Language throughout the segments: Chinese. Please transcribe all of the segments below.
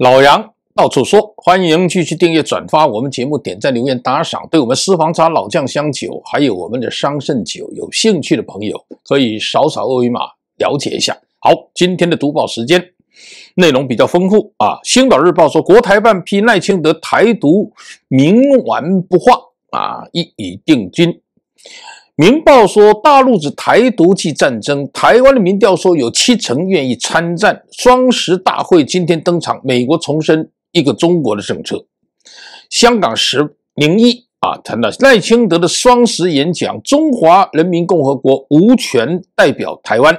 老杨到处说，欢迎继续订阅、转发我们节目，点赞、留言、打赏，对我们私房茶、老酱香酒，还有我们的桑葚酒，有兴趣的朋友可以扫扫二维码了解一下。好，今天的读报时间，内容比较丰富啊。《星岛日报》说，国台办批赖清德台独冥顽不化啊，一语定军。民报》说大陆指台独即战争，台湾的民调说有七成愿意参战。双十大会今天登场，美国重申一个中国的政策。香港十零一啊，谈到赖清德的双十演讲：中华人民共和国无权代表台湾，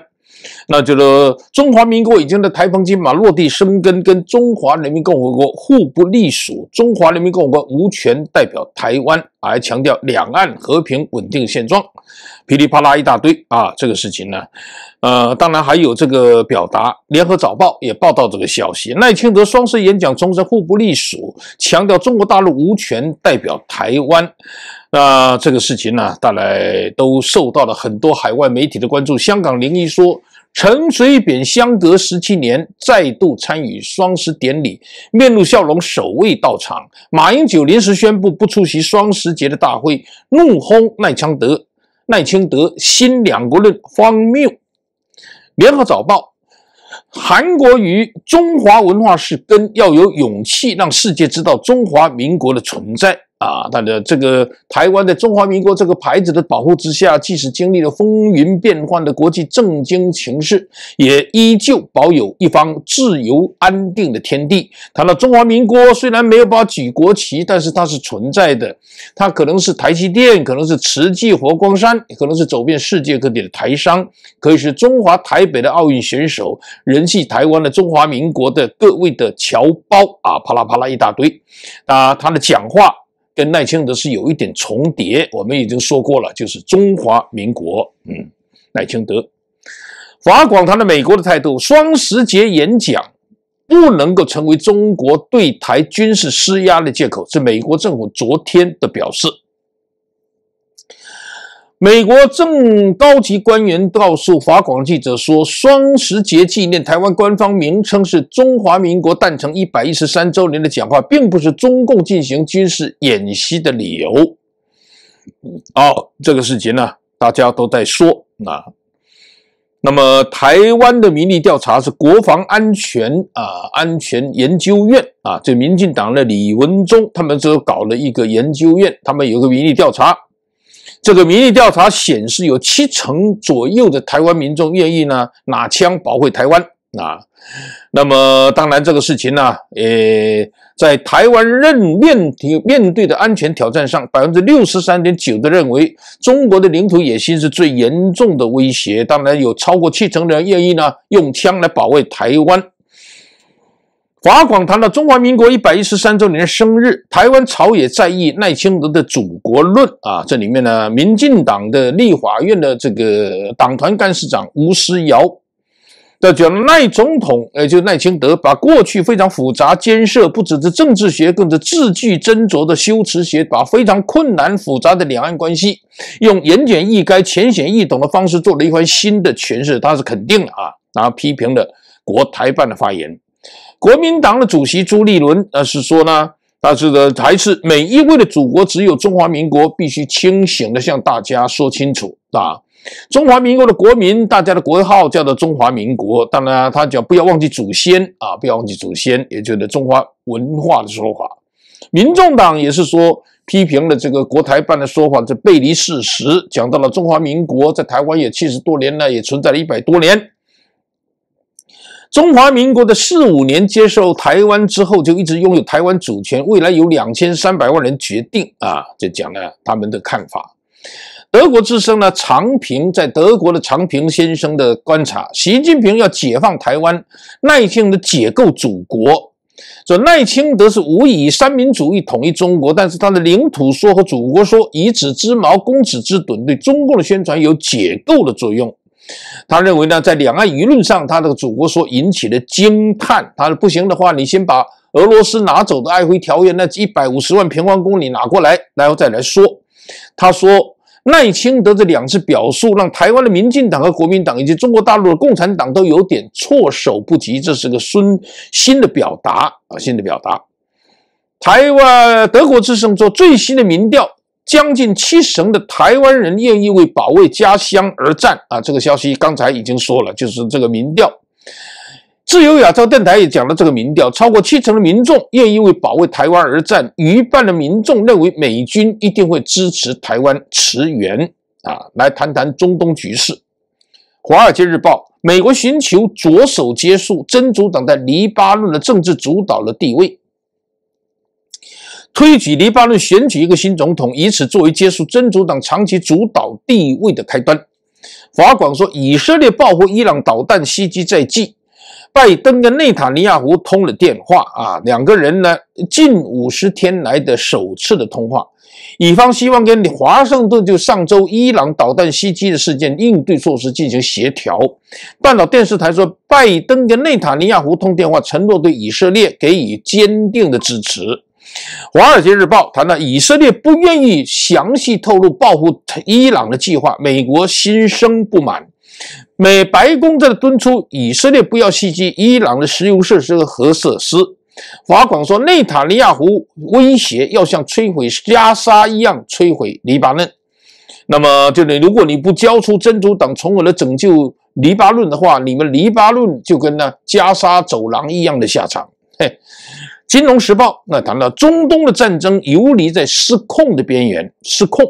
那就是中华民国已经在台风金马落地生根，跟中华人民共和国互不隶属，中华人民共和国无权代表台湾，还强调两岸和平稳定现状。噼里啪啦一大堆啊！这个事情呢，呃，当然还有这个表达。联合早报也报道这个消息。赖清德双十演讲中身互不隶属，强调中国大陆无权代表台湾。那这个事情呢，大来都受到了很多海外媒体的关注。香港零一说，陈水扁相隔十七年再度参与双十典礼，面露笑容，首位到场。马英九临时宣布不出席双十节的大会，怒轰赖昌德。赖清德新两国论荒谬。联合早报：韩国与中华文化是根，要有勇气让世界知道中华民国的存在。啊，他的这个台湾的中华民国这个牌子的保护之下，即使经历了风云变幻的国际政经情势，也依旧保有一方自由安定的天地。他的中华民国虽然没有把举国旗，但是它是存在的。它可能是台积电，可能是慈济佛光山，可能是走遍世界各地的台商，可以是中华台北的奥运选手，人气台湾的中华民国的各位的侨胞啊，啪啦啪啦一大堆。啊，他的讲话。跟赖清德是有一点重叠，我们已经说过了，就是中华民国。嗯，赖清德，法广谈的美国的态度，双十节演讲不能够成为中国对台军事施压的借口，是美国政府昨天的表示。美国正高级官员告诉法广记者说：“双十节纪念台湾官方名称是中华民国诞辰一百一十三周年的讲话，并不是中共进行军事演习的理由。”哦，这个事情呢，大家都在说啊。那么，台湾的民意调查是国防安全啊安全研究院啊，这民进党的李文忠他们有搞了一个研究院，他们有个民意调查。这个民意调查显示，有七成左右的台湾民众愿意呢拿枪保卫台湾啊。那么，当然这个事情呢，呃，在台湾认面面对的安全挑战上，百分之六十三点九的认为中国的领土野心是最严重的威胁。当然，有超过七成的人愿意呢用枪来保卫台湾。华广谈到中华民国一百一十三周年的生日，台湾朝野在意赖清德的祖国论啊，这里面呢，民进党的立法院的这个党团干事长吴思瑶，他讲赖总统，也就赖清德把过去非常复杂艰涩，不只是政治学，更是字句斟酌的修辞学，把非常困难复杂的两岸关系，用言简意赅、浅显易懂的方式做了一番新的诠释，他是肯定的啊，然后批评了国台办的发言。国民党的主席朱立伦，那是说呢，他是个还是每一位的祖国只有中华民国，必须清醒的向大家说清楚啊！中华民国的国民，大家的国号叫做中华民国，当然他讲不要忘记祖先啊，不要忘记祖先，也就是中华文化的说法。民众党也是说，批评了这个国台办的说法，这背离事实，讲到了中华民国在台湾也七十多年了，也存在了一百多年。中华民国的四五年接受台湾之后，就一直拥有台湾主权。未来有两千三百万人决定啊，就讲了他们的看法。德国之声呢，常平在德国的常平先生的观察，习近平要解放台湾，耐心的解构祖国。这赖清德是无以三民主义统一中国，但是他的领土说和祖国说，以子之矛攻子之盾，对中共的宣传有解构的作用。他认为呢，在两岸舆论上，他的祖国所引起的惊叹，他说不行的话，你先把俄罗斯拿走的爱辉条约那一百五十万平方公里拿过来，然后再来说。他说，赖清德的两次表述让台湾的民进党和国民党以及中国大陆的共产党都有点措手不及，这是个孙新的表达啊，新的表达。台湾德国之声做最新的民调。将近七成的台湾人愿意为保卫家乡而战啊！这个消息刚才已经说了，就是这个民调。自由亚洲电台也讲了这个民调，超过七成的民众愿意为保卫台湾而战，逾半的民众认为美军一定会支持台湾驰援啊！来谈谈中东局势，《华尔街日报》：美国寻求着手结束真主党在黎巴嫩的政治主导的地位。推举黎巴嫩选举一个新总统，以此作为结束真主党长期主导地位的开端。法广说，以色列报复伊朗导弹袭击在即，拜登跟内塔尼亚胡通了电话啊，两个人呢近五十天来的首次的通话，乙方希望跟华盛顿就上周伊朗导弹袭击的事件应对措施进行协调。半岛电视台说，拜登跟内塔尼亚胡通电话，承诺对以色列给予坚定的支持。华尔街日报谈到以色列不愿意详细透露报复伊朗的计划，美国心生不满。美白宫在敦促以色列不要袭击伊朗的石油设施和核设施。华广说，内塔尼亚胡威胁要像摧毁加沙一样摧毁黎巴嫩。那么就你如果你不交出真主党，从而来拯救黎巴嫩的话，你们黎巴嫩就跟那加沙走廊一样的下场。嘿。金融时报那谈到中东的战争游离在失控的边缘，失控，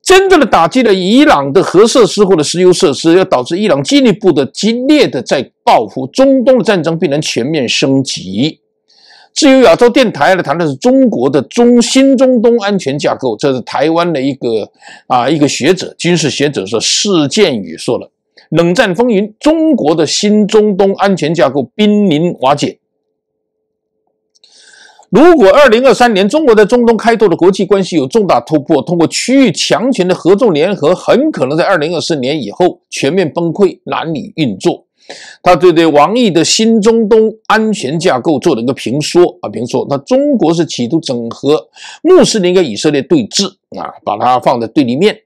真正的打击了伊朗的核设施或者石油设施，要导致伊朗进一步的激烈的在报复，中东的战争必然全面升级。自由亚洲电台呢谈的是中国的中新中东安全架构，这是台湾的一个啊一个学者，军事学者说，事建宇说了，冷战风云，中国的新中东安全架构濒临瓦解。如果二零二三年中国在中东开拓的国际关系有重大突破，通过区域强权的合作联合，很可能在二零二四年以后全面崩溃，难以运作。他对对王毅的新中东安全架构做了一个评说啊，评说那中国是企图整合穆斯林跟以色列对峙啊，把它放在对立面。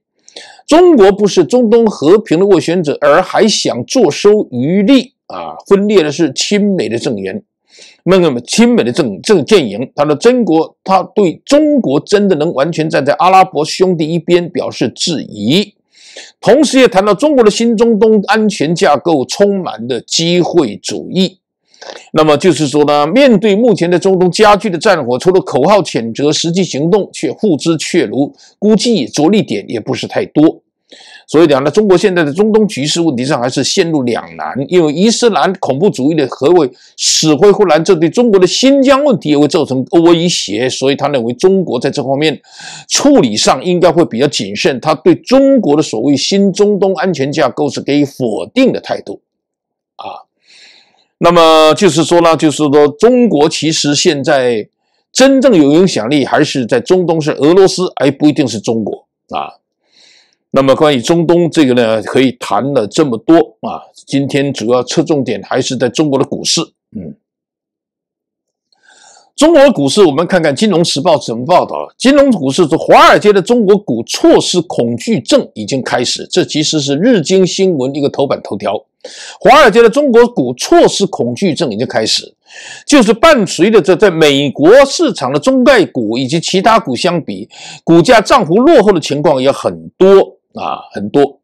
中国不是中东和平的斡旋者，而还想坐收渔利啊，分裂的是亲美的阵营。那么，亲美的这政阵营，他说中国，他对中国真的能完全站在阿拉伯兄弟一边，表示质疑。同时，也谈到中国的新中东安全架构充满的机会主义。那么，就是说呢，面对目前的中东加剧的战火，除了口号谴责，实际行动却付之却如，估计着力点也不是太多。所以讲呢，中国现在的中东局势问题上还是陷入两难，因为伊斯兰恐怖主义的何为死灰复燃”，这对中国的新疆问题也会造成威胁。所以他认为中国在这方面处理上应该会比较谨慎。他对中国的所谓“新中东安全架构”是给予否定的态度。啊，那么就是说呢，就是说中国其实现在真正有影响力还是在中东是俄罗斯，哎，不一定是中国啊。那么关于中东这个呢，可以谈了这么多啊。今天主要侧重点还是在中国的股市。嗯，中国股市，我们看看《金融时报》怎么报道：金融股市是华尔街的中国股错失恐惧症已经开始。这其实是《日经新闻》一个头版头条：华尔街的中国股错失恐惧症已经开始。就是伴随着这，在美国市场的中概股以及其他股相比，股价涨幅落后的情况也很多。啊，很多。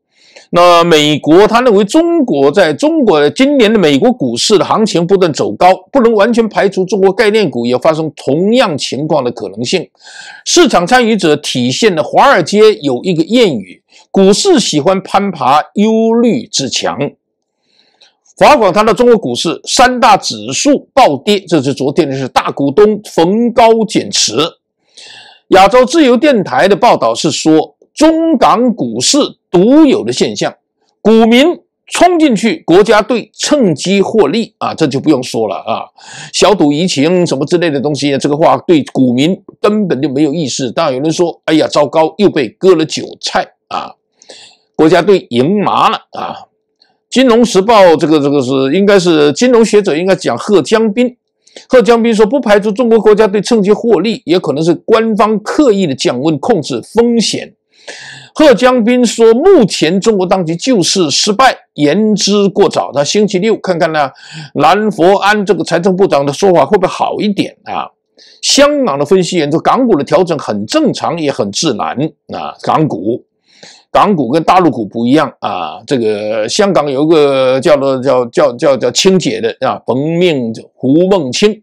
那美国他认为中国在中国今年的美国股市的行情不断走高，不能完全排除中国概念股也发生同样情况的可能性。市场参与者体现的，华尔街有一个谚语：“股市喜欢攀爬忧虑之墙。”法广谈到中国股市，三大指数暴跌，这是昨天的是大股东逢高减持。亚洲自由电台的报道是说。中港股市独有的现象，股民冲进去，国家队趁机获利啊，这就不用说了啊。小赌怡情什么之类的东西，这个话对股民根本就没有意思。当然有人说，哎呀，糟糕，又被割了韭菜啊！国家队赢麻了啊！《金融时报》这个这个是应该是金融学者应该讲贺江斌，贺江斌说不排除中国国家队趁机获利，也可能是官方刻意的降温控制风险。贺江斌说：“目前中国当局救市失败，言之过早。”他星期六看看呢，兰佛安这个财政部长的说法会不会好一点啊？香港的分析员说，港股的调整很正常，也很自然啊。港股，港股跟大陆股不一样啊。这个香港有个叫做叫叫叫叫清姐的啊，冯命胡梦清。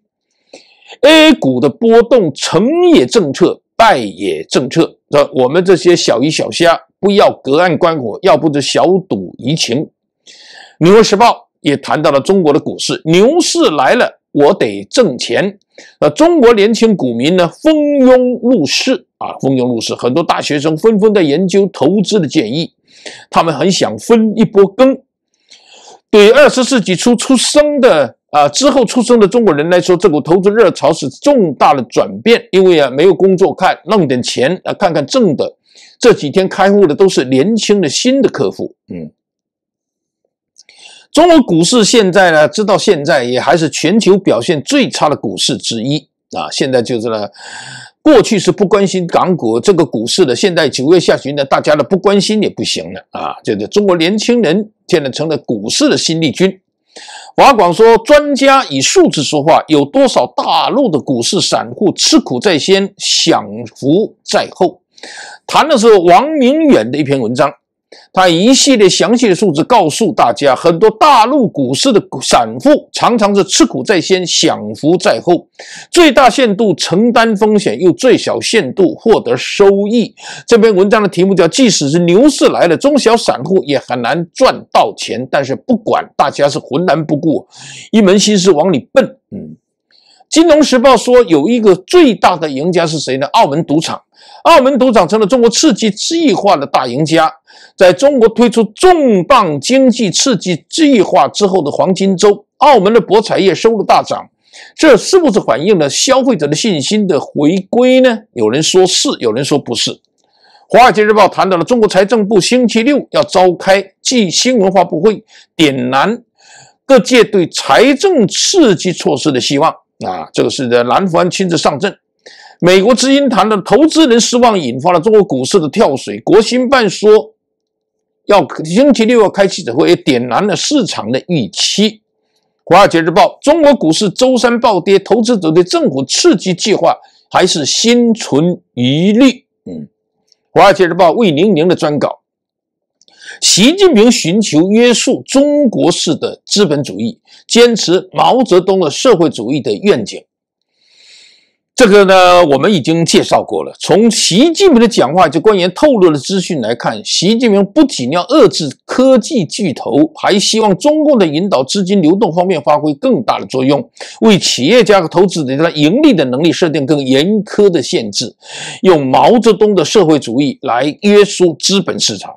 A 股的波动成也政策。在野政策，那我们这些小鱼小虾不要隔岸观火，要不就小赌怡情。《纽约时报》也谈到了中国的股市，牛市来了，我得挣钱。那中国年轻股民呢，蜂拥入市啊，蜂拥入市，很多大学生纷纷在研究投资的建议，他们很想分一波羹。对二十世纪初出生的。啊，之后出生的中国人来说，这股投资热潮是重大的转变，因为啊，没有工作看，弄点钱啊，看看挣的。这几天开户的都是年轻的新的客户，嗯。中国股市现在呢，直到现在也还是全球表现最差的股市之一啊。现在就是呢，过去是不关心港股这个股市的，现在九月下旬呢，大家的不关心也不行了啊。这个中国年轻人现在成了股市的新力军。华广说：“专家以数字说话，有多少大陆的股市散户吃苦在先，享福在后。”谈的是王明远的一篇文章。他一系列详细的数字告诉大家，很多大陆股市的散户常常是吃苦在先，享福在后，最大限度承担风险，又最小限度获得收益。这篇文章的题目叫“即使是牛市来了，中小散户也很难赚到钱”。但是不管大家是浑然不顾，一门心思往里奔，嗯。《金融时报》说，有一个最大的赢家是谁呢？澳门赌场，澳门赌场成了中国刺激计划的大赢家。在中国推出重磅经济刺激计划之后的黄金周，澳门的博彩业收入大涨，这是不是反映了消费者的信心的回归呢？有人说是，有人说不是。《华尔街日报》谈到了中国财政部星期六要召开暨新闻发布会，点燃各界对财政刺激措施的希望。啊，这个是的，南福安亲自上阵。美国知音堂的投资人失望，引发了中国股市的跳水。国新办说要星期六要开记者会，也点燃了市场的预期。华尔街日报：中国股市周三暴跌，投资者对政府刺激计划还是心存疑虑。嗯，华尔街日报魏宁宁的专稿。习近平寻求约束中国式的资本主义，坚持毛泽东的社会主义的愿景。这个呢，我们已经介绍过了。从习近平的讲话及官员透露的资讯来看，习近平不仅要遏制科技巨头，还希望中共的引导资金流动方面发挥更大的作用，为企业家和投资者的盈利的能力设定更严苛的限制，用毛泽东的社会主义来约束资本市场。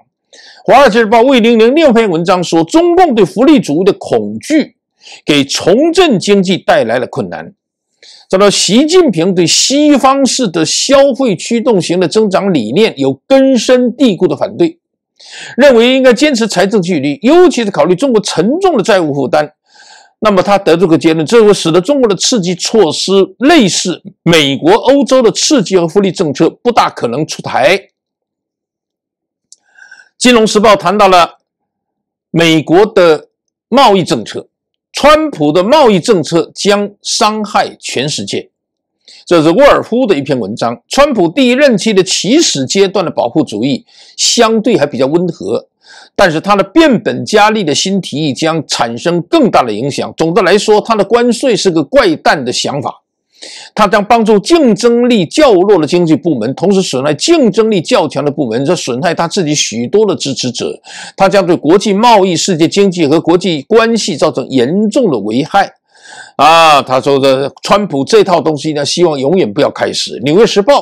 《华尔街日报》魏玲玲一篇文章说，中共对福利族的恐惧给重振经济带来了困难。找到习近平对西方式的消费驱动型的增长理念有根深蒂固的反对，认为应该坚持财政纪律，尤其是考虑中国沉重的债务负担。那么他得出个结论，这会使得中国的刺激措施类似美国、欧洲的刺激和福利政策不大可能出台。《金融时报》谈到了美国的贸易政策，川普的贸易政策将伤害全世界。这是沃尔夫的一篇文章。川普第一任期的起始阶段的保护主义相对还比较温和，但是他的变本加厉的新提议将产生更大的影响。总的来说，他的关税是个怪诞的想法。它将帮助竞争力较弱的经济部门，同时损害竞争力较强的部门，这损害他自己许多的支持者。它将对国际贸易、世界经济和国际关系造成严重的危害。啊，他说的川普这套东西呢，希望永远不要开始。《纽约时报》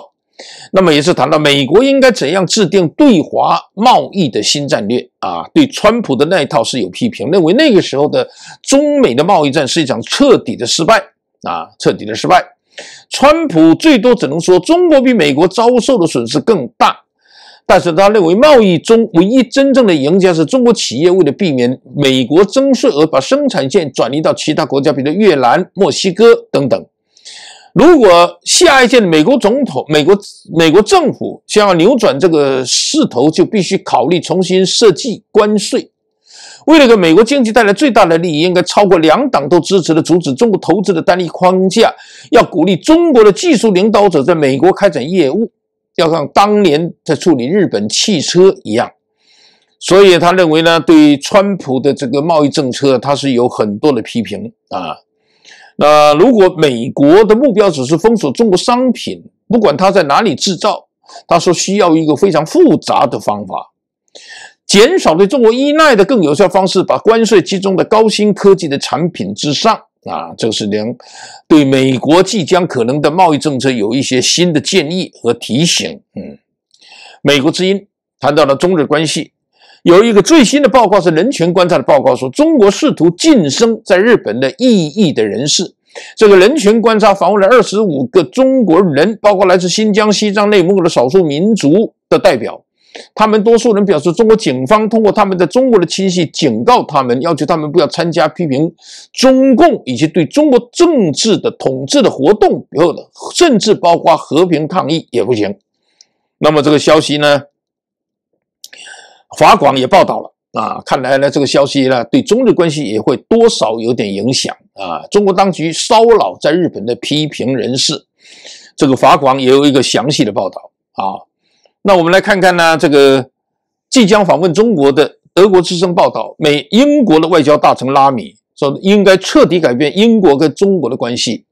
那么也是谈到美国应该怎样制定对华贸易的新战略啊，对川普的那一套是有批评，认为那个时候的中美的贸易战是一场彻底的失败。啊，彻底的失败。川普最多只能说中国比美国遭受的损失更大，但是他认为贸易中唯一真正的赢家是中国企业，为了避免美国增税而把生产线转移到其他国家，比如越南、墨西哥等等。如果下一届美国总统、美国美国政府想要扭转这个势头，就必须考虑重新设计关税。为了给美国经济带来最大的利益，应该超过两党都支持的阻止中国投资的单一框架，要鼓励中国的技术领导者在美国开展业务，要像当年在处理日本汽车一样。所以他认为呢，对川普的这个贸易政策，他是有很多的批评啊。那如果美国的目标只是封锁中国商品，不管它在哪里制造，他说需要一个非常复杂的方法。减少对中国依赖的更有效方式，把关税集中在高新科技的产品之上。啊，这是两对美国即将可能的贸易政策有一些新的建议和提醒。嗯，美国之音谈到了中日关系，有一个最新的报告是人权观察的报告说，中国试图晋升在日本的异议的人士。这个人权观察访问了二十五个中国人，包括来自新疆、西藏、内蒙古的少数民族的代表。他们多数人表示，中国警方通过他们在中国的亲戚警告他们，要求他们不要参加批评中共以及对中国政治的统治的活动后的，甚至包括和平抗议也不行。那么这个消息呢？法广也报道了啊，看来呢这个消息呢对中日关系也会多少有点影响啊。中国当局骚扰在日本的批评人士，这个法广也有一个详细的报道啊。那我们来看看呢，这个即将访问中国的德国之声报道，美英国的外交大臣拉米说，应该彻底改变英国跟中国的关系，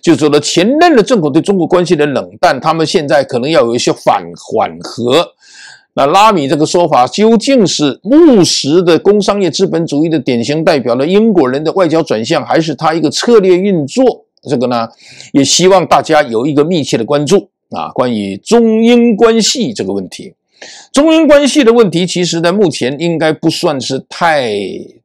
就说了前任的政府对中国关系的冷淡，他们现在可能要有一些反缓和。那拉米这个说法究竟是务实的工商业资本主义的典型代表了英国人的外交转向，还是他一个策略运作？这个呢，也希望大家有一个密切的关注。啊，关于中英关系这个问题，中英关系的问题，其实呢，目前应该不算是太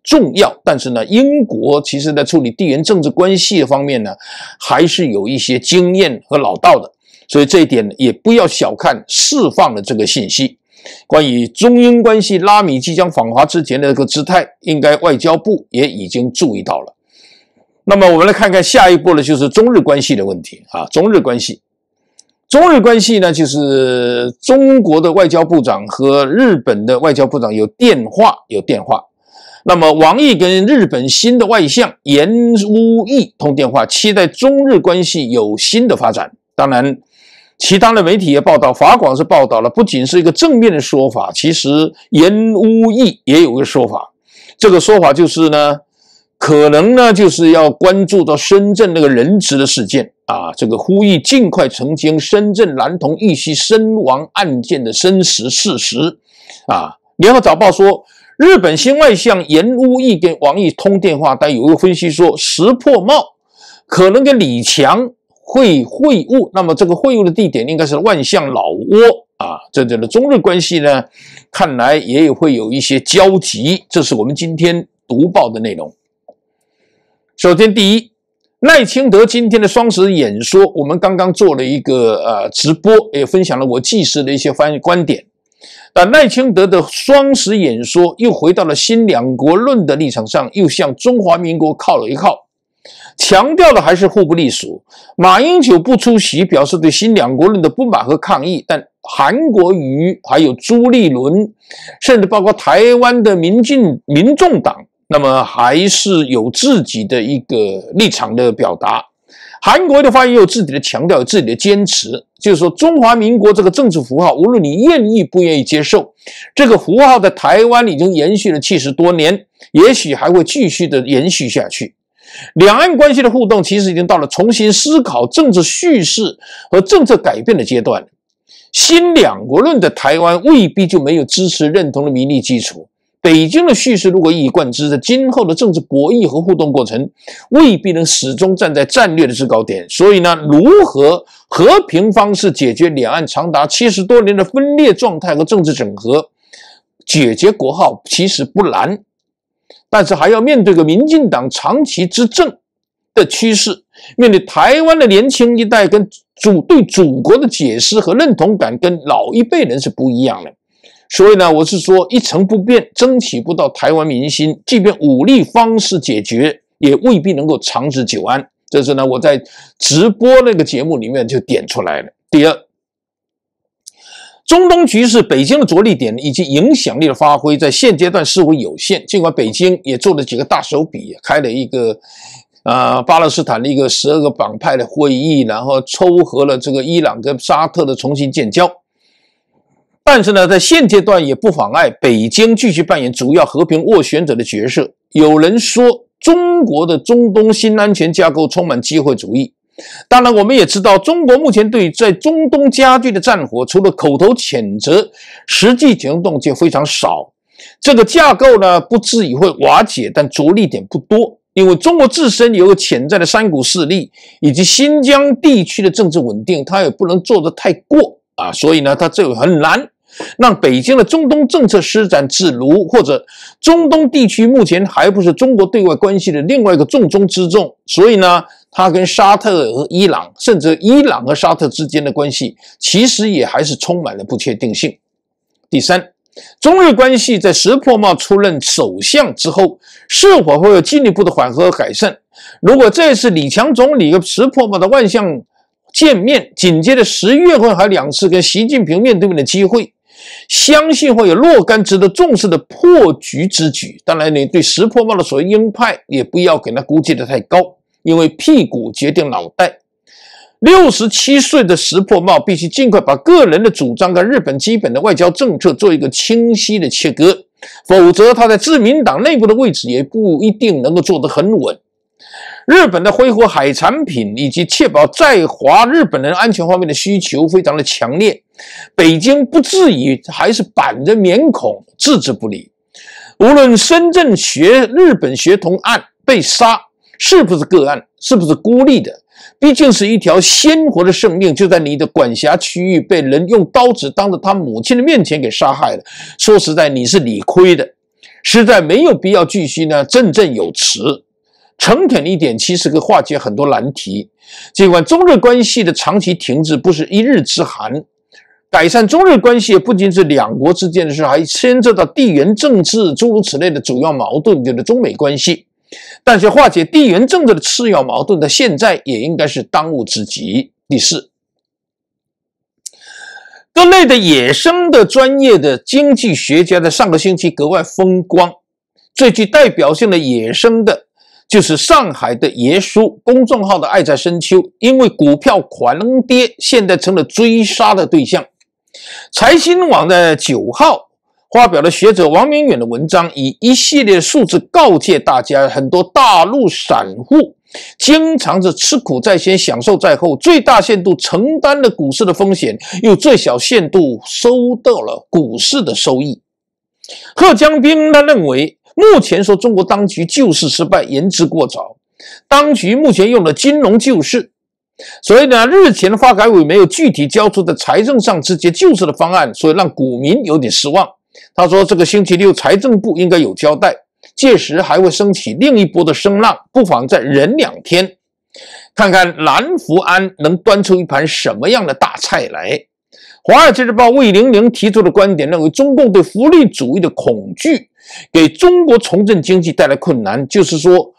重要。但是呢，英国其实在处理地缘政治关系的方面呢，还是有一些经验和老道的，所以这一点也不要小看释放的这个信息。关于中英关系，拉米即将访华之前的这个姿态，应该外交部也已经注意到了。那么我们来看看下一步呢，就是中日关系的问题啊，中日关系。中日关系呢，就是中国的外交部长和日本的外交部长有电话，有电话。那么，王毅跟日本新的外相岩屋义通电话，期待中日关系有新的发展。当然，其他的媒体也报道，法广是报道了，不仅是一个正面的说法，其实岩屋义也有个说法，这个说法就是呢。可能呢，就是要关注到深圳那个人质的事件啊，这个呼吁尽快澄清深圳男童遇袭身亡案件的真实事实啊。联合早报说，日本新外相岩屋义跟王毅通电话，但有一个分析说，石破茂可能跟李强会会晤，那么这个会晤的地点应该是万象老挝啊。这这的中日关系呢，看来也会有一些交集。这是我们今天读报的内容。首先，第一，赖清德今天的双十演说，我们刚刚做了一个呃直播，也分享了我纪实的一些观观点。但赖清德的双十演说又回到了新两国论的立场上，又向中华民国靠了一靠，强调的还是互不隶属。马英九不出席，表示对新两国论的不满和抗议，但韩国瑜还有朱立伦，甚至包括台湾的民进民众党。那么还是有自己的一个立场的表达，韩国的发言有自己的强调，有自己的坚持。就是说，中华民国这个政治符号，无论你愿意不愿意接受，这个符号在台湾已经延续了七十多年，也许还会继续的延续下去。两岸关系的互动其实已经到了重新思考政治叙事和政策改变的阶段。新两国论的台湾未必就没有支持认同的民意基础。北京的叙事如果一以贯之，在今后的政治博弈和互动过程，未必能始终站在战略的制高点。所以呢，如何和平方式解决两岸长达七十多年的分裂状态和政治整合，解决国号其实不难，但是还要面对个民进党长期执政的趋势，面对台湾的年轻一代跟祖对祖国的解释和认同感跟老一辈人是不一样的。所以呢，我是说一成不变，争取不到台湾民心，即便武力方式解决，也未必能够长治久安。这是呢，我在直播那个节目里面就点出来了。第二，中东局势，北京的着力点以及影响力的发挥，在现阶段似乎有限。尽管北京也做了几个大手笔，开了一个啊巴勒斯坦的一个十二个党派的会议，然后抽合了这个伊朗跟沙特的重新建交。但是呢，在现阶段也不妨碍北京继续扮演主要和平斡旋者的角色。有人说中国的中东新安全架构充满机会主义，当然我们也知道，中国目前对在中东加剧的战火，除了口头谴责，实际行动就非常少。这个架构呢，不至于会瓦解，但着力点不多，因为中国自身有个潜在的三股势力，以及新疆地区的政治稳定，它也不能做得太过啊，所以呢，它个很难。让北京的中东政策施展自如，或者中东地区目前还不是中国对外关系的另外一个重中之重。所以呢，它跟沙特和伊朗，甚至伊朗和沙特之间的关系，其实也还是充满了不确定性。第三，中日关系在石破茂出任首相之后，是否会有进一步的缓和和改善？如果这次李强总理和石破茂的万象见面，紧接着十一月份还有两次跟习近平面对面的机会。相信会有若干值得重视的破局之举。当然，你对石破茂的所谓鹰派也不要给他估计的太高，因为屁股决定脑袋。六十七岁的石破茂必须尽快把个人的主张跟日本基本的外交政策做一个清晰的切割，否则他在自民党内部的位置也不一定能够坐得很稳。日本的挥霍海产品以及确保在华日本人安全方面的需求非常的强烈，北京不至于还是板着面孔置之不理。无论深圳学日本学童案被杀是不是个案，是不是孤立的，毕竟是一条鲜活的生命就在你的管辖区域被人用刀子当着他母亲的面前给杀害了。说实在，你是理亏的，实在没有必要继续呢，振振有词。诚恳一点，其实可以化解很多难题。尽管中日关系的长期停滞不是一日之寒，改善中日关系不仅是两国之间的事，还牵涉到地缘政治诸如此类的主要矛盾，就是中美关系。但是，化解地缘政治的次要矛盾的现在也应该是当务之急。第四，各类的野生的专业的经济学家在上个星期格外风光，最具代表性的野生的。就是上海的耶稣公众号的“爱在深秋”，因为股票狂跌，现在成了追杀的对象。财新网的九号发表了学者王明远的文章，以一系列数字告诫大家：很多大陆散户经常是吃苦在先，享受在后，最大限度承担了股市的风险，又最小限度收到了股市的收益。贺江兵他认为。目前说中国当局救市失败言之过早，当局目前用了金融救市，所以呢，日前的发改委没有具体交出的财政上直接救市的方案，所以让股民有点失望。他说，这个星期六财政部应该有交代，届时还会升起另一波的声浪，不妨再忍两天，看看蓝福安能端出一盘什么样的大菜来。《华尔街日报》魏玲玲提出的观点认为，中共对福利主义的恐惧给中国重振经济带来困难。就是说，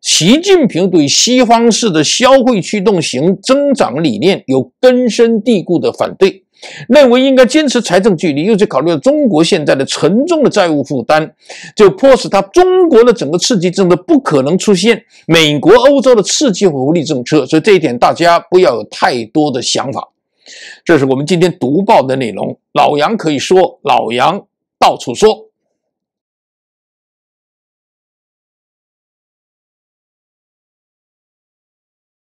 习近平对西方式的消费驱动型增长理念有根深蒂固的反对，认为应该坚持财政纪律，又去考虑到中国现在的沉重的债务负担，就迫使他中国的整个刺激政策不可能出现美国、欧洲的刺激和福利政策。所以这一点，大家不要有太多的想法。这是我们今天读报的内容。老杨可以说，老杨到处说。